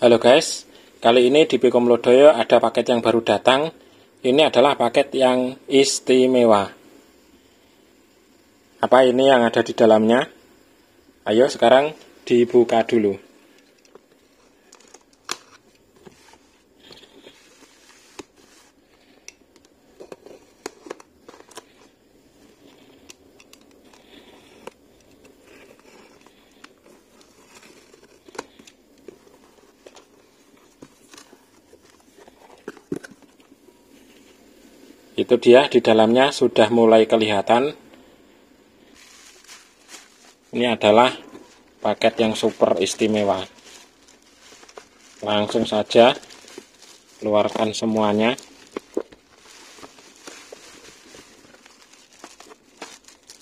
Halo guys, kali ini di Bekom Lodoyo ada paket yang baru datang. Ini adalah paket yang istimewa. Apa ini yang ada di dalamnya? Ayo sekarang dibuka dulu. itu dia di dalamnya sudah mulai kelihatan ini adalah paket yang super istimewa langsung saja keluarkan semuanya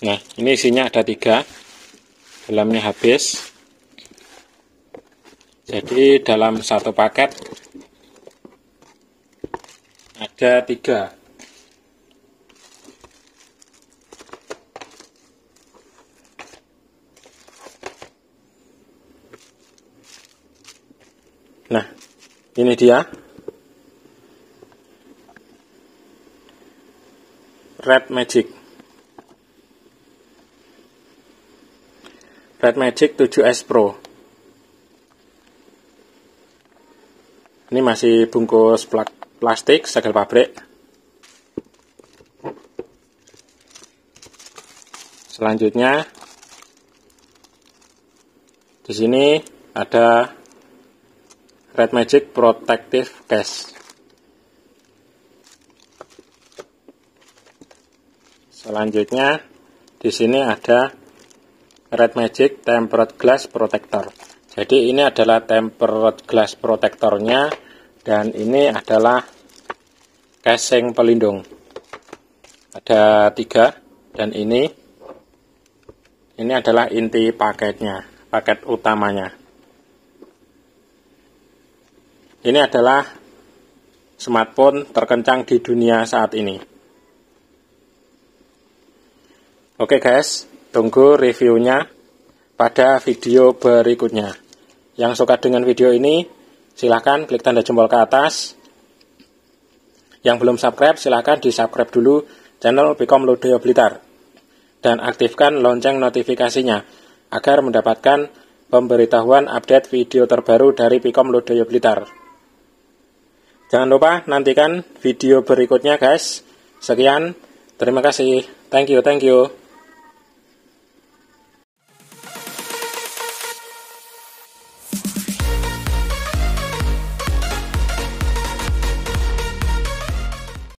nah ini isinya ada tiga dalamnya habis jadi dalam satu paket ada tiga Ini dia. Red Magic. Red Magic 7S Pro. Ini masih bungkus plastik segel pabrik. Selanjutnya di sini ada Red Magic Protective Case. Selanjutnya di sini ada Red Magic Tempered Glass Protector. Jadi ini adalah tempered glass protectornya dan ini adalah casing pelindung. Ada tiga dan ini ini adalah inti paketnya, paket utamanya. Ini adalah smartphone terkencang di dunia saat ini. Oke guys, tunggu reviewnya pada video berikutnya. Yang suka dengan video ini, silahkan klik tanda jempol ke atas. Yang belum subscribe, silahkan di subscribe dulu channel Pikom Ludoyo Blitar. Dan aktifkan lonceng notifikasinya, agar mendapatkan pemberitahuan update video terbaru dari Pikom Ludoyo Blitar. Jangan lupa nantikan video berikutnya guys. Sekian, terima kasih. Thank you, thank you.